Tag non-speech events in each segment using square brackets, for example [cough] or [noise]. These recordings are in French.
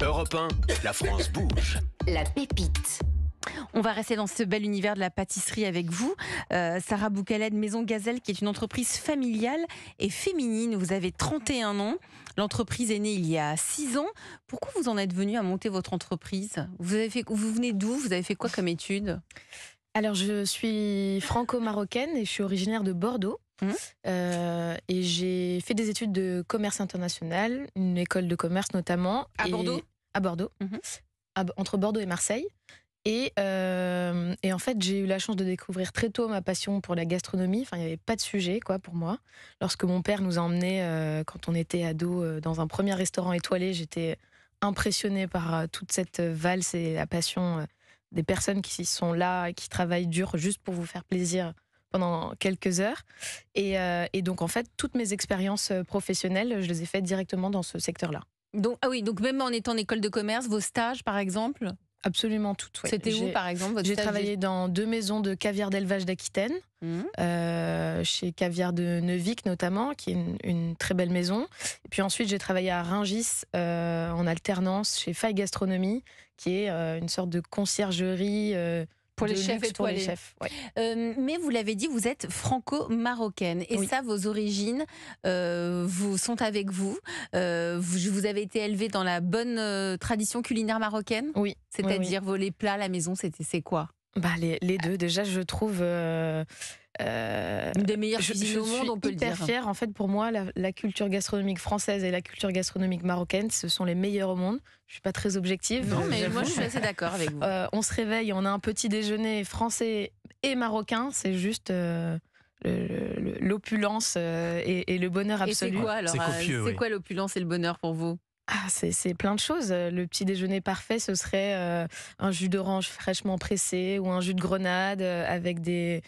Europe la France bouge. La pépite. On va rester dans ce bel univers de la pâtisserie avec vous. Euh, Sarah Boukaled, Maison Gazelle, qui est une entreprise familiale et féminine. Vous avez 31 ans. L'entreprise est née il y a 6 ans. Pourquoi vous en êtes venue à monter votre entreprise vous, vous venez d'où Vous avez fait quoi comme études Alors, je suis franco-marocaine et je suis originaire de Bordeaux. Mmh. Euh, et j'ai fait des études de commerce international, une école de commerce notamment. À Bordeaux À Bordeaux, mmh. entre Bordeaux et Marseille. Euh, et, en fait, j'ai eu la chance de découvrir très tôt ma passion pour la gastronomie. Enfin, il n'y avait pas de sujet, quoi, pour moi. Lorsque mon père nous a emmenés, euh, quand on était ados, dans un premier restaurant étoilé, j'étais impressionnée par toute cette valse et la passion des personnes qui sont là, qui travaillent dur juste pour vous faire plaisir pendant quelques heures. Euh, et, donc, en fait, toutes mes expériences euh, professionnelles, je les ai faites directement dans ce secteur-là. Donc, ah oui, donc même en étant en école de commerce, vos stages, par exemple Absolument toutes. C'était où, par exemple J'ai travaillé dans deux maisons de caviar d'élevage d'Aquitaine, mmh. euh, chez Caviar de Neuvik notamment, qui est une, très belle maison. Et puis ensuite, j'ai travaillé à Ringis en alternance chez Faille Gastronomie, qui est une sorte de conciergerie pour les chefs et les chefs. Euh, mais vous l'avez dit, vous êtes franco-marocaine et ça, vos origines euh, vous sont avec vous. Euh, vous. avez été élevée dans la bonne tradition culinaire marocaine. Oui. C'est-à-dire les plats, la maison, c'était c'est quoi bah, les, deux, déjà, je trouve. Euh, euh, des meilleures au monde, on peut le dire. Hyper fière. En fait, pour moi, la, culture gastronomique française et la culture gastronomique marocaine, ce sont les meilleurs au monde. Je suis pas très objective. Non, mais moi, je suis assez d'accord avec vous. Euh, on se réveille, on a un petit déjeuner français et marocain. C'est juste l'opulence et, le bonheur absolu. C'est quoi alors C'est quoi l'opulence et le bonheur pour vous ah, c'est plein de choses. Le petit déjeuner parfait, ce serait euh, un jus d'orange fraîchement pressé ou un jus de grenade euh, avec des,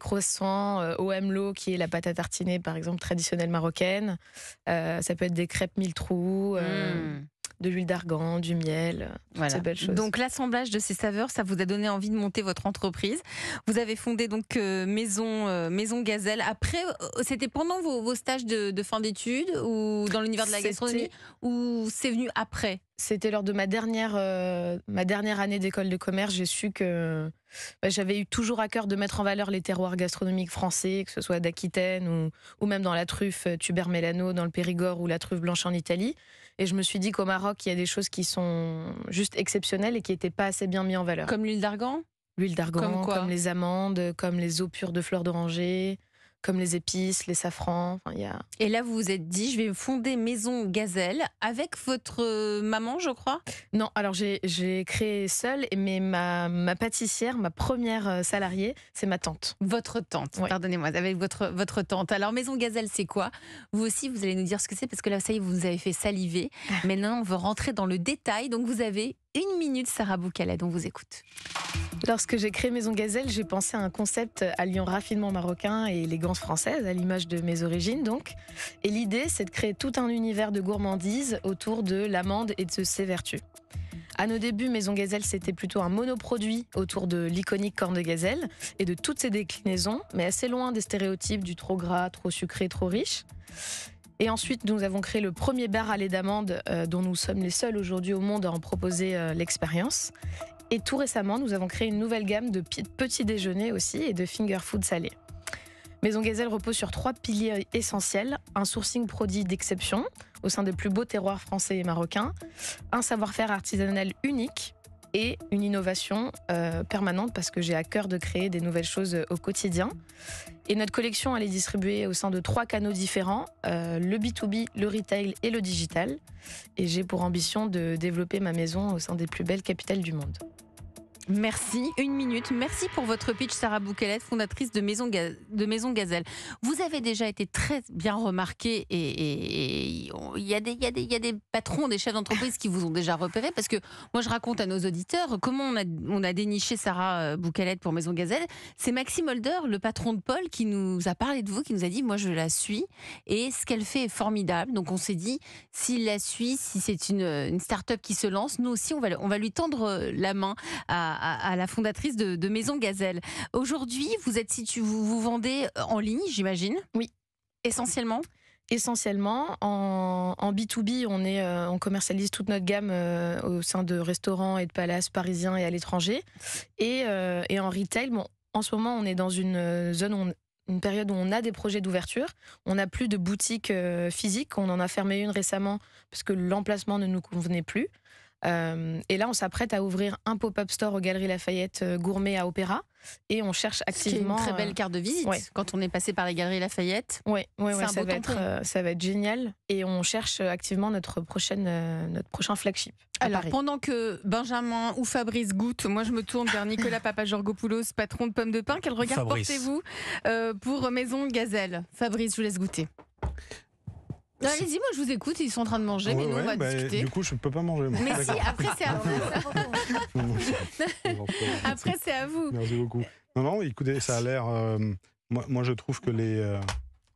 croissants euh, au hamelot, qui est la pâte à tartiner, par exemple, traditionnelle marocaine. ça peut être des crêpes mille trous. Mmh de l'huile d'argan, du miel, euh, belles choses. Donc l'assemblage de ces saveurs, ça vous a donné envie de monter votre entreprise. Vous avez fondé donc euh, Maison euh, Maison Gazelle. Après, c'était pendant vos, stages de, fin d'études ou dans l'univers de la gastronomie ou c'est venu après C'était lors de ma dernière ma dernière année d'école de commerce. J'ai su que bah, j'avais eu toujours à cœur de mettre en valeur les terroirs gastronomiques français, que ce soit d'Aquitaine ou, même dans la truffe tuber mélano dans le Périgord ou la truffe blanche en Italie. Et je me suis dit qu'au Maroc, il y a des choses qui sont juste exceptionnelles et qui n'étaient pas assez bien mises en valeur. Comme l'huile d'argan L'huile d'argan, comme, comme, les amandes, comme les eaux pures de fleurs d'oranger, comme les épices, les safrans. Et là, vous vous êtes dit, je vais fonder Maison Gazelle avec votre euh, maman, je crois Non, alors j'ai créé seule, mais ma, ma, pâtissière, ma première euh, salariée, c'est ma tante. Votre tante, pardonnez-moi, avec votre, votre tante. Alors, Maison Gazelle, c'est quoi Vous aussi, vous allez nous dire ce que c'est, parce que là, ça y est, vous nous avez fait saliver. Ah. Maintenant, on veut rentrer dans le détail. Donc, vous avez une minute, Sarah Boukala, on vous écoute. Lorsque j'ai créé Maison Gazelle, j'ai pensé à un concept alliant raffinement marocain et élégance française, à l'image de mes origines donc. Et l'idée, c'est de créer tout un univers de gourmandise autour de l'amande et de ses vertus. À nos débuts, Maison Gazelle, c'était plutôt un monoproduit autour de l'iconique corne de gazelle et de toutes ses déclinaisons, mais assez loin des stéréotypes du trop gras, trop sucré, trop riche. Et ensuite, nous avons créé le premier bar à lait d'amande euh, dont nous sommes les seuls aujourd'hui au monde à en proposer euh, l'expérience. Et tout récemment, nous avons créé une nouvelle gamme de petits déjeuners aussi et de finger food salé. Maison Gazelle repose sur trois piliers essentiels un sourcing produit d'exception au sein des plus beaux terroirs français et marocains, un savoir-faire artisanal unique et une innovation euh, permanente parce que j'ai à cœur de créer des nouvelles choses euh, au quotidien. Et notre collection, elle est distribuée au sein de trois canaux différents, euh, le B2B, le retail et le digital. Et j'ai pour ambition de développer ma maison au sein des plus belles capitales du monde. Merci. Une minute. Merci pour votre pitch, Sarah bouquelette fondatrice de Maison, de Maison Gazelle. Vous avez déjà été très bien remarquée et il y, a des patrons, des chefs d'entreprise qui vous ont déjà repéré parce que moi, je raconte à nos auditeurs comment on a, on a déniché Sarah euh, bouquelette pour Maison Gazelle. C'est Maxime Holder, le patron de Paul, qui nous a parlé de vous, qui nous a dit Moi, je la suis et ce qu'elle fait est formidable. Donc, on s'est dit S'il la suit, si c'est une, une start-up qui se lance, nous aussi, on va, on va lui tendre euh, la main à à, la fondatrice de, Maison Gazelle. Aujourd'hui, vous êtes si vous, vendez euh, en ligne, j'imagine Oui. Essentiellement Essentiellement, en, B2B, euh, on, commercialise toute notre gamme euh, au sein de restaurants et de palaces parisiens et à l'étranger. Et, en retail, en ce moment, on est dans une zone, une période où on a des projets d'ouverture. On n'a plus de boutique physique. On en a fermé une récemment parce que l'emplacement ne nous convenait plus. Euh, et là, on s'apprête à ouvrir un pop-up store aux Galeries Lafayette euh, gourmet à Opéra. Et on cherche activement. C'est une très belle euh, carte de visite quand on est passé par les Galeries Lafayette. Oui, ça, va être, génial. Et on cherche activement notre, prochaine, notre prochain flagship. Alors, Paris. pendant que Benjamin ou Fabrice goûtent, moi je me tourne vers [laughs] Nicolas Papajorgopoulos, patron de Pommes de Pain. Quel regard portez-vous pour Maison Gazelle Fabrice, je vous laisse goûter. Allez-y, moi je vous écoute, ils sont en train de manger, mais nous on va bah, discuter. Du coup, je ne peux pas manger. Moi. Mais si, après c'est à vous. [laughs] après c'est à vous. Merci beaucoup. Non, non, écoutez, ça a l'air. Euh, moi, je trouve que les. Euh,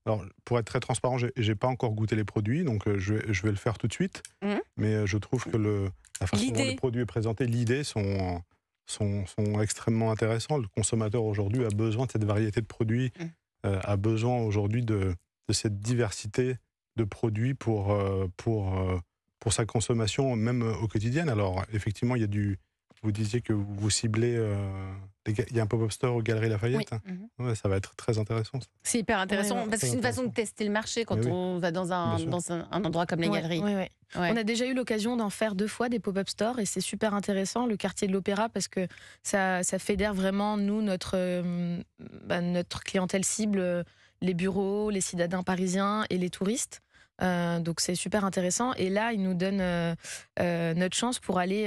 alors, pour être très transparent, j'ai, n'ai pas encore goûté les produits, donc euh, je, vais, le faire tout de suite. Mmh. Mais je trouve que le, la façon dont les produits est présentés, l'idée, sont, sont, sont, extrêmement intéressants. Le consommateur aujourd'hui a besoin de cette variété de produits, mmh. a besoin aujourd'hui de, de cette diversité de produits pour, euh, pour, euh, pour sa consommation, même euh, au quotidien. Alors, effectivement, il y a du. Vous disiez que vous ciblez. il y a un pop-up store aux Galeries Lafayette. Mhm. ça va être très intéressant. C'est hyper intéressant parce que c'est une façon de tester le marché quand on va dans un, dans un, endroit comme les Galeries. On a déjà eu l'occasion d'en faire deux fois des pop-up stores et c'est super intéressant le quartier de l'Opéra parce que ça, ça fédère vraiment nous notre bah, notre clientèle cible, les bureaux, les citadins parisiens et les touristes. Euh, donc c'est super intéressant. Et là, il nous donne euh, euh, notre chance pour aller,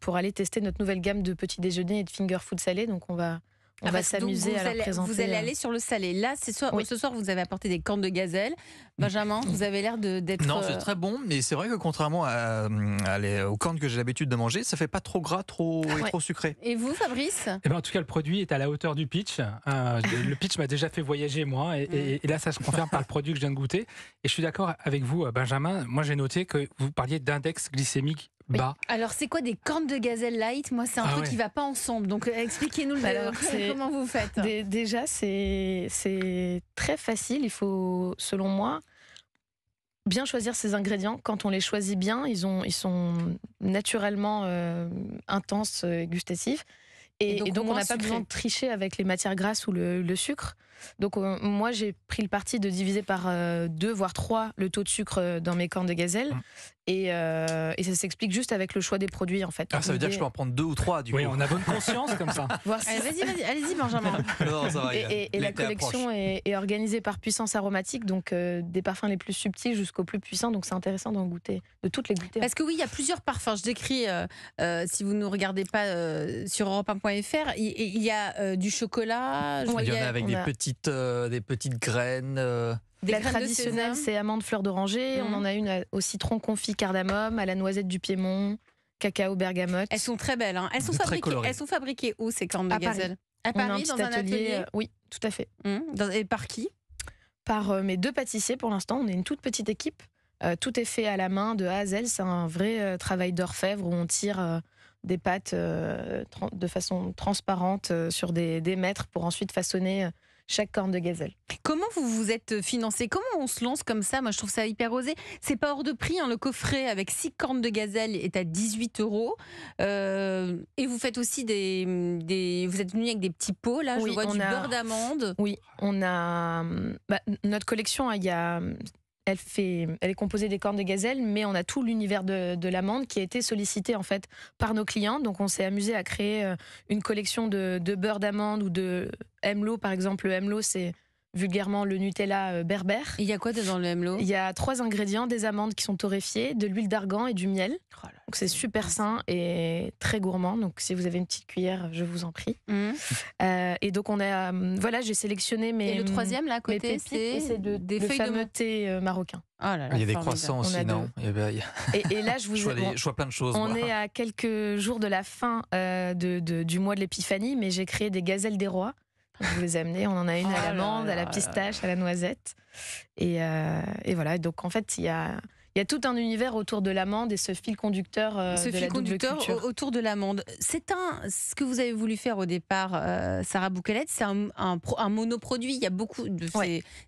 pour aller tester notre nouvelle gamme de petits déjeuners et de finger food salé. Donc on va, on ah va bah, s'amuser Vous allez euh. aller sur le salé. Là, ce soir, ce soir vous avez apporté des cornes de gazelle. Benjamin, vous avez l'air d'être. Non, euh, c'est très bon, mais c'est vrai que contrairement à, euh, aux cornes que j'ai l'habitude de manger, ça fait pas trop gras, trop trop sucré. Et vous, Fabrice eh ben, en tout cas, le produit est à la hauteur du pitch. le pitch m'a déjà fait voyager moi, mm. et là, ça se confirme par le produit que je viens de goûter. Et je suis d'accord avec vous, Benjamin. Moi, j'ai noté que vous parliez d'index glycémique bah. Alors, c'est quoi des cornes de gazelle light Moi, c'est un ah truc qui qui va pas ensemble. Donc, euh, expliquez-nous le bah [laughs] comment vous faites. Déjà, c'est très facile. Il faut, selon moi, bien choisir ses ingrédients. Quand on les choisit bien, ils, sont naturellement euh, intenses intenses, euh, gustatifs. Et, donc, on n'a pas besoin de tricher avec les matières grasses ou le, sucre. Donc moi j'ai pris le parti de diviser par euh, deux voire trois le taux de sucre euh, dans mes cornes de gazelle hum. euh, et, ça s'explique juste avec le choix des produits en fait. Ah, ça veut dire que je peux en prendre deux ou trois du oui, on a bonne conscience comme ça. [laughs] Allez-y, vas-y, allez-y Benjamin. [laughs] non, ça va, et, la collection est, organisée par puissance aromatique donc des parfums les plus subtils jusqu'aux plus puissants donc c'est intéressant d'en goûter de toutes les goûter. Parce que oui il y a plusieurs parfums je décris si vous ne nous regardez pas sur Europe 1. Il, y a euh, du chocolat. Il y en a avec des, Petites, euh, des petites graines. Euh. la traditionnelle, c'est amande fleur d'oranger. Mhm. On en a une au citron confit cardamome, à la noisette du Piémont, cacao bergamote. Elles sont très belles. Hein. Elles, sont fabriquées, elles sont fabriquées où ces cornes de gazelle À Paris, dans un atelier Oui, tout à fait. Hum, et par qui Par mes deux pâtissiers pour l'instant. On est une toute petite équipe. tout est fait à la main de A C'est un vrai travail d'orfèvre où on tire des pâtes euh, de façon transparente euh, sur des, mètres pour ensuite façonner euh, chaque corne de gazelle. Comment vous vous êtes financé Comment on se lance comme ça Moi, je trouve ça hyper osé. C'est pas hors de prix. Hein. Le coffret avec six cornes de gazelle est à 18 euros. et vous faites aussi des, Vous êtes venu avec des petits pots, là. je vois du beurre d'amande. Oui, on a. Bah, notre collection, hein, il y a elle, fait, elle est composée des cornes de gazelle, mais on a tout l'univers de, de l'amande qui a été sollicité en fait par nos clients. Donc on s'est amusé à créer euh, une collection de, de beurre d'amande ou de MLO par exemple. Le MLO c'est vulgairement le Nutella euh, berbère. Il y a quoi dans le MLO Il y a trois ingrédients des amandes qui sont torréfiées, de l'huile d'argan et du miel. Oh donc c'est super sain et très gourmand. Donc si vous avez une petite cuillère, je vous en prie. Mmh. Euh, et donc on a, euh, voilà, j'ai sélectionné mes. Et le troisième là à côté, c'est de, des feuilles fameux de thé marocain. Oh il y a des croissants aussi, non eh ben, [laughs] et, là, je vous vois, je vois plein de choses. On est à quelques jours de la fin du mois de l'épiphanie, mais j'ai créé des gazelles des rois. Vous les amenez. On en a une à ah l'amande, à la pistache, à la noisette. Et, euh, voilà. Donc en fait, il y a il y a tout un univers autour de l'amande et ce fil conducteur. Euh, ce fil conducteur autour de l'amande. C'est un. Ce que vous avez voulu faire au départ, euh, Sarah Bouquelette c'est un, un, un, monoproduit. Il y a beaucoup de.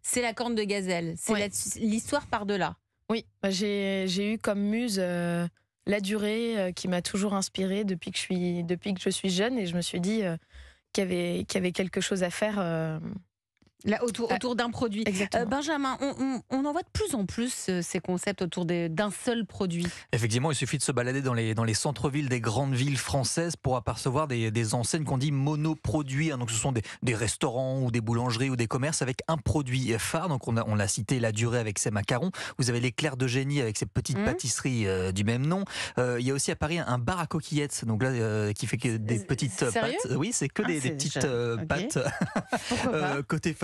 C'est la corne de gazelle. C'est l'histoire par delà Oui, bah, j'ai eu comme muse euh, la durée qui m'a toujours inspirée depuis que, je suis, depuis que je suis jeune et je me suis dit qu'il y, avait quelque chose à faire euh, euh, autour, d'un produit. Euh, Benjamin, on, en voit de plus en plus euh, ces concepts autour d'un seul produit. Effectivement, il suffit de se balader dans les, centres-villes des grandes villes françaises pour apercevoir des, enseignes qu'on dit monoproduits. Hein. donc, ce sont des, restaurants ou des boulangeries ou des commerces avec un produit phare. Donc, on, a, l'a cité, la durée avec ses macarons. Vous avez l'éclair de génie avec ses petites mmh. pâtisseries du même nom. il y a aussi à Paris un bar à coquillettes, donc là, qui fait que des petites pâtes. Oui, c'est que ah, des, petites pâtes [laughs] côté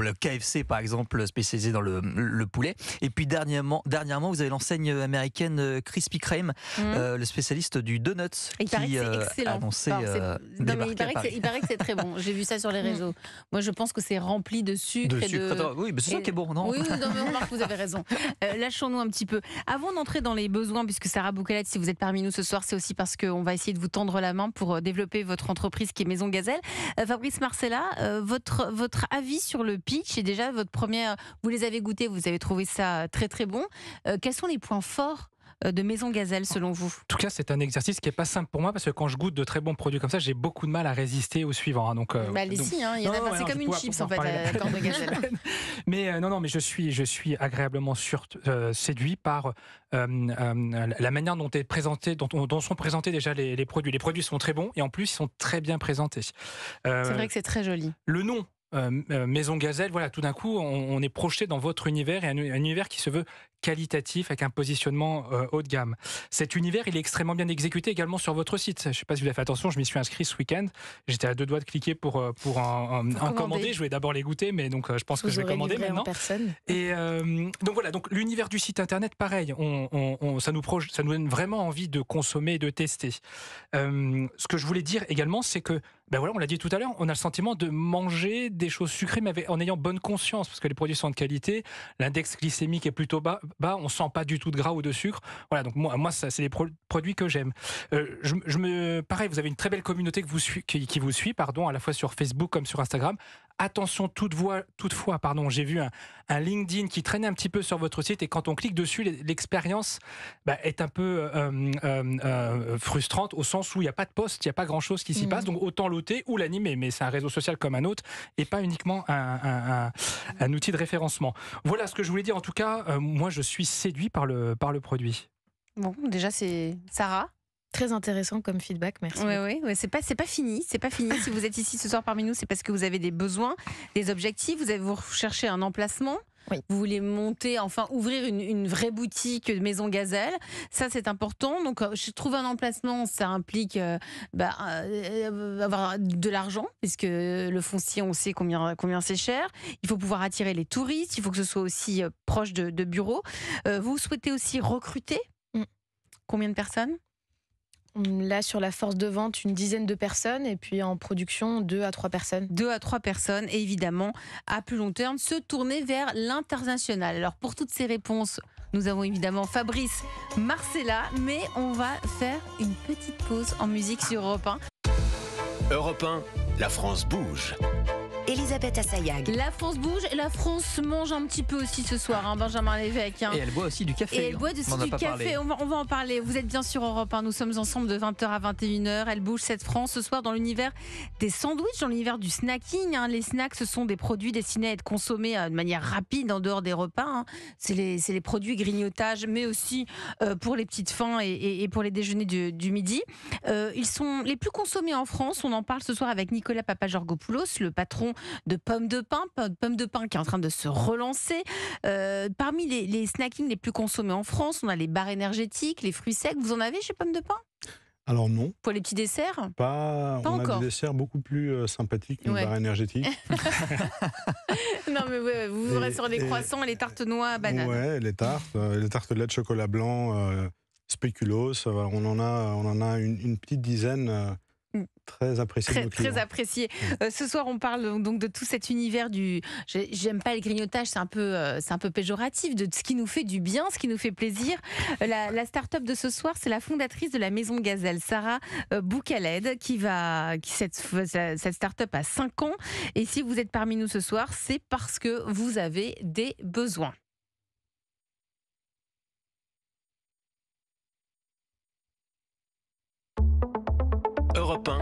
le KFC par exemple, spécialisé dans le, poulet. Et puis dernièrement, dernièrement, vous avez l'enseigne américaine euh, Krispy Kreme, mhm. euh, le spécialiste du donuts. il qui euh, a il, paraît que c'est très bon. J'ai vu ça sur les [laughs] réseaux. Moi, je pense que c'est rempli de sucre. et sucre. De... oui, mais c'est ça qui est bon, non Oui, vous avez [laughs] raison. Lâchons-nous un petit peu. Avant d'entrer dans les besoins, puisque Sarah bouquelette si vous êtes parmi nous ce soir, c'est aussi parce qu'on va essayer de vous tendre la main pour développer votre entreprise qui est Maison Gazelle. Fabrice Marcella, votre, votre avis sur le pitch et déjà votre première, vous les avez goûtés, vous avez trouvé ça très très bon. Euh, quels sont les points forts euh, de Maison Gazelle selon vous En tout cas, c'est un exercice qui est pas simple pour moi parce que quand je goûte de très bons produits comme ça, j'ai beaucoup de mal à résister au suivant. Donc, c'est comme une chips en fait, [laughs] [laughs] mais euh, non, non, mais je suis, je suis agréablement séduit par la manière dont, sont présentés déjà les, les, produits. Les produits sont très bons et en plus, ils sont très bien présentés. c'est vrai que c'est très joli. Le nom euh, euh, Maison Gazelle, voilà, tout d'un coup, on, est projeté dans votre univers et un univers qui se veut qualitatif avec un positionnement euh, haut de gamme. Cet univers, il est extrêmement bien exécuté également sur votre site. Je ne sais pas si vous avez fait attention, je m'y suis inscrit ce week-end. J'étais à deux doigts de cliquer pour, euh, pour en, commander. Je voulais d'abord les goûter, mais donc euh, je pense que je vais commander maintenant. Et donc voilà, donc l'univers du site internet, pareil, on, ça, nous ça nous donne vraiment envie de consommer et de tester. ce que je voulais dire également, c'est que ben voilà, on l'a dit tout à l'heure, on a le sentiment de manger des choses sucrées, mais en ayant bonne conscience, parce que les produits sont de qualité, l'index glycémique est plutôt bas, bas, on sent pas du tout de gras ou de sucre. Voilà, donc moi, moi ça, c'est les produits que j'aime. Euh, je, me, pareil, vous avez une très belle communauté que vous qui, vous suit, pardon, à la fois sur Facebook comme sur Instagram. Attention, toute toutefois, pardon, j'ai vu un, LinkedIn qui traînait un petit peu sur votre site et quand on clique dessus, l'expérience bah, est un peu euh, euh, frustrante au sens où il n'y a pas de poste, il n'y a pas grand-chose qui s'y mm. passe, donc autant l'ôter ou l'animer. Mais c'est un réseau social comme un autre et pas uniquement un, un outil de référencement. Voilà ce que je voulais dire. En tout cas, moi, je suis séduit par le, par le produit. Bon, déjà, c'est Sarah. Très intéressant comme feedback, merci. Oui, oui, c'est pas, c'est pas fini, c'est pas fini. si vous êtes ici ce soir parmi nous, c'est parce que vous avez des besoins, des objectifs, vous, avez, vous un emplacement, vous voulez monter, enfin ouvrir une, vraie boutique de Maison Gazelle. Ça, c'est important. Donc, euh, je trouve un emplacement, ça implique euh, bah, euh, avoir de l'argent, puisque le foncier, on sait combien, c'est cher. Il faut pouvoir attirer les touristes. Il faut que ce soit aussi proche de, de bureaux. vous souhaitez aussi recruter mm. combien de personnes Là, sur la force de vente une dizaine de personnes et puis en production deux à trois personnes. Deux à trois personnes et évidemment à plus long terme se tourner vers l'international. Alors pour toutes ces réponses, nous avons évidemment Fabrice, Marcella, mais on va faire une petite pause en musique sur Europe 1. Europe 1, la France bouge. Elisabeth Assayag. La France bouge et la France mange un petit peu aussi ce soir, hein, Benjamin Lévesque. Hein. Et elle boit aussi du café. elle hein. boit aussi on du café, on va, en parler. Vous êtes bien sur Europe nous sommes ensemble de 20h à 21h. Elle bouge cette France ce soir dans l'univers des sandwichs, dans l'univers du snacking. Les snacks, ce sont des produits destinés à être consommés euh, de manière rapide en dehors des repas. C'est les, produits grignotage, mais aussi euh, pour les petites fins et, pour les déjeuners du, midi. Euh, ils sont les plus consommés en France. On en parle ce soir avec Nicolas Papageorgopoulos, le patron de pommes de pain, pommes de pain qui est en train de se relancer. Euh, parmi les, les snackings les plus consommés en France, on a les barres énergétiques, les fruits secs. Vous en avez chez pommes de pain alors non. Pour les petits desserts Pas, on a des desserts beaucoup plus euh, sympathiques qu'une barre énergétique. [laughs] non mais vous vous sur les croissants et les tartes noix à banane. Ouais, les tartes, euh, les tartes de lait de chocolat blanc, spéculos spéculoos, on en a, on en a une, une petite dizaine très apprécié. Très, apprécié. Mm. Euh, ce soir, on parle donc de tout cet univers du. J'aime pas le grignotage, c'est un peu, euh, c'est un peu péjoratif, de ce qui nous fait du bien, ce qui nous fait plaisir. Euh, la, start-up de ce soir, c'est la fondatrice de la Maison Gazelle, Sarah Boukaled, qui va. Qui, cette, cette start-up a 5 ans. Et si vous êtes parmi nous ce soir, c'est parce que vous avez des besoins.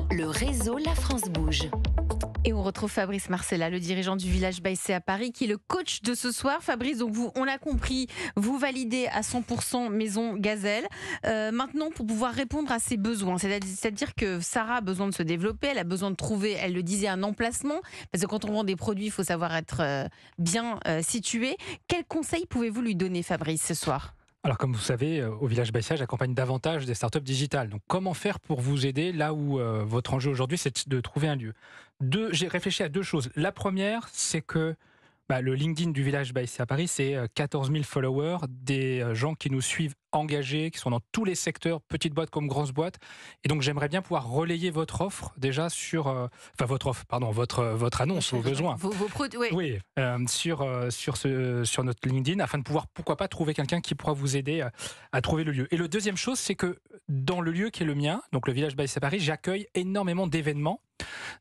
Le réseau La France Bouge. Et on retrouve Fabrice Marcella, le dirigeant du village Baissé à Paris, qui est le coach de ce soir. Fabrice, donc vous, on l'a compris, vous validez à 100% Maison Gazelle. Euh, maintenant, pour pouvoir répondre à ses besoins, c'est-à-dire que Sarah a besoin de se développer, elle a besoin de trouver, elle le disait, un emplacement, parce que quand on vend des produits, il faut savoir être euh, bien euh, situé. Quels conseils pouvez-vous lui donner, Fabrice, ce soir alors, comme vous savez, euh, au Village Baissage, j'accompagne davantage des startups digitales. Donc, comment faire pour vous aider là où euh, votre enjeu aujourd'hui, c'est de trouver un lieu J'ai réfléchi à deux choses. La première, c'est que bah, le LinkedIn du village Baïsé à Paris, c'est 14 euh, 000 followers, des euh, gens qui nous suivent engagés, qui sont dans tous les secteurs, petites boîtes comme grosses boîtes. Et donc, j'aimerais bien pouvoir relayer votre offre déjà sur, euh, enfin votre offre, pardon, votre votre annonce, vos besoins, vos, produits, oui, oui sur sur notre LinkedIn, afin de pouvoir, pourquoi pas, trouver quelqu'un qui pourra vous aider à, trouver le lieu. Et le deuxième chose, c'est que dans le lieu qui est le mien, donc le village Baïsé à Paris, j'accueille énormément d'événements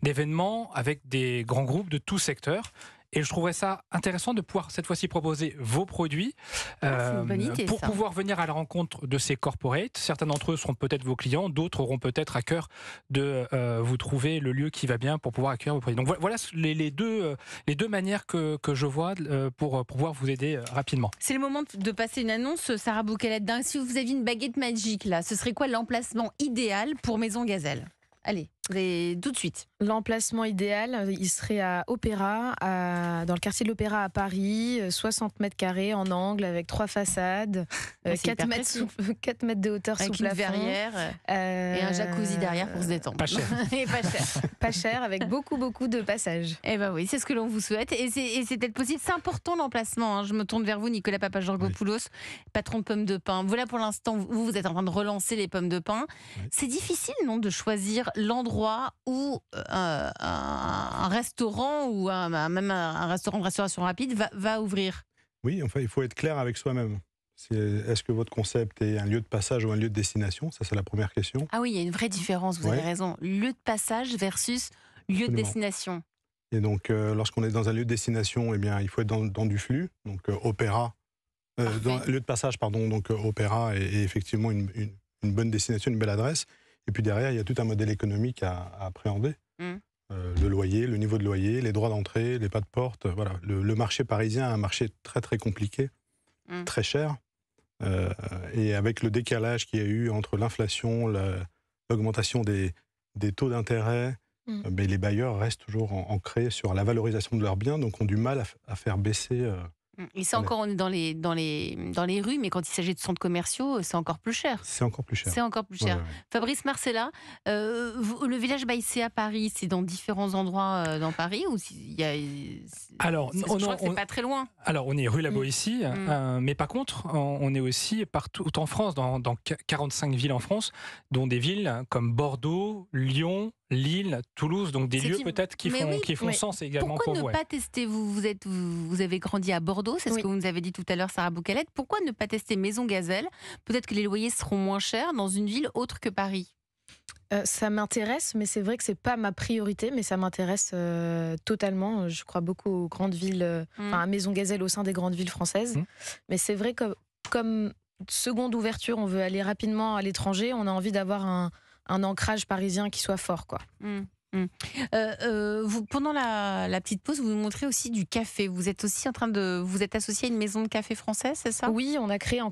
d'événements avec des grands groupes de tous secteurs, et je trouverais ça intéressant de pouvoir cette fois-ci proposer vos produits ah, euh, pour pouvoir venir à la rencontre de ces corporates. Certains d'entre eux seront peut-être vos clients, d'autres auront peut-être à cœur de euh, vous trouver le lieu qui va bien pour pouvoir accueillir vos produits. Donc voilà les, deux, euh, les deux manières que, que je vois pour pouvoir vous aider rapidement. C'est le moment de passer une annonce, Sarah Boucalet. Si vous aviez une baguette magique là, ce serait quoi l'emplacement idéal pour Maison Gazelle Allez tout de suite. L'emplacement idéal, il serait à Opéra, dans le quartier de l'Opéra à Paris, 60 euh, mètres carrés en angle avec trois façades, 4, [laughs] euh, ah, mètres 4, [laughs] de hauteur avec sous plafond. verrière euh, et un jacuzzi derrière pour se détendre. Pas cher. [laughs] pas cher. pas cher avec beaucoup, beaucoup de passages. Eh bien oui, c'est ce que l'on vous souhaite. Et c'est peut-être possible. C'est important l'emplacement. Hein. Je me tourne vers vous, Nicolas Papageorgopoulos, patron de pommes de pain. Voilà pour l'instant, vous, vous êtes en train de relancer les pommes de pain. C'est difficile, non, de choisir l'endroit ou euh, un, restaurant ou même un restaurant de restauration rapide va, ouvrir Oui, enfin, il faut être clair avec soi-même. Est-ce que votre concept est un lieu de passage ou un lieu de destination Ça, c'est la première question. Ah oui, il y a une vraie différence, vous avez raison. Lieu de passage versus lieu de destination. Et donc, euh, lorsqu'on est dans un lieu de destination, eh bien, il faut être dans, du flux, donc euh, opéra, lieu de passage, pardon, donc opéra, est effectivement une, bonne destination, une belle adresse. Et puis derrière, il y a tout un modèle économique à, appréhender. Mm. Euh, le loyer, le niveau de loyer, les droits d'entrée, les pas de porte. Voilà. Le, marché parisien est un marché très très compliqué, mm. très cher. Euh, et avec le décalage qu'il y a eu entre l'inflation, l'augmentation des, des, taux d'intérêt, mm. euh, ben, les bailleurs restent toujours ancrés sur la valorisation de leurs biens, donc ont du mal à, à faire baisser il mm. c'est encore on est dans les dans les rues, mais quand il s'agit de centres commerciaux, c'est encore plus cher. C'est encore plus cher. C'est encore plus cher. Fabrice Marcella, euh, le village Baïsé à Paris, c'est dans différents endroits euh, dans Paris ou Alors, je crois que c'est pas très loin. Alors, on est rue La mm. ici, mm. Euh, mais par contre, on, est aussi partout en France, dans 45 villes en France, dont des villes comme Bordeaux, Lyon, Lille, Toulouse, donc des lieux peut-être qui, font qui font, sens également pour vous. Pourquoi ne pas tester vous, vous, êtes, vous, avez grandi à Bordeaux, c'est ce que vous nous avez dit tout à l'heure, Sarah Boucalette. Pourquoi ne pas tester Maison Gazelle Peut-être que les loyers seront moins chers dans une ville autre que Paris. Euh, ça m'intéresse, mais c'est vrai que c'est pas ma priorité, mais ça m'intéresse euh, totalement. Je crois beaucoup aux grandes villes, euh, enfin mm. à Maison Gazelle au sein des grandes villes françaises. Mm. Mais c'est vrai que comme seconde ouverture, on veut aller rapidement à l'étranger, on a envie d'avoir un, un ancrage parisien qui soit fort, quoi. Hum, hum. Euh, euh, vous, pendant la, petite pause, vous nous montrez aussi du café. Vous êtes aussi en train de, vous êtes associé à une maison de café française, c'est ça Oui, on a créé en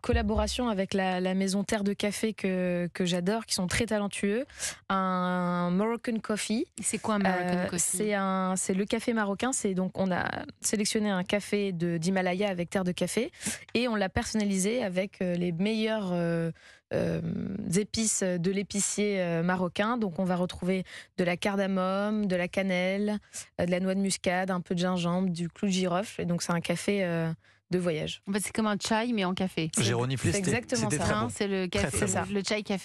collaboration avec la, maison Terre de Café que, que j'adore, qui sont très talentueux, un Moroccan Coffee. C'est quoi un Moroccan euh, Coffee C'est un, c'est le café marocain. C'est donc on a sélectionné un café de d'Himalaya avec Terre de Café et on l'a personnalisé avec les meilleurs euh, épices de l'épicier euh, marocain. Donc on va retrouver de la cardamome, de la cannelle, euh, de la noix de muscade, un peu de gingembre, du clou de girofle. Et donc c'est un café de voyage. En fait, c'est comme un chai, mais en café. C'est exactement ça. Hein, c'est le, café, le chai café.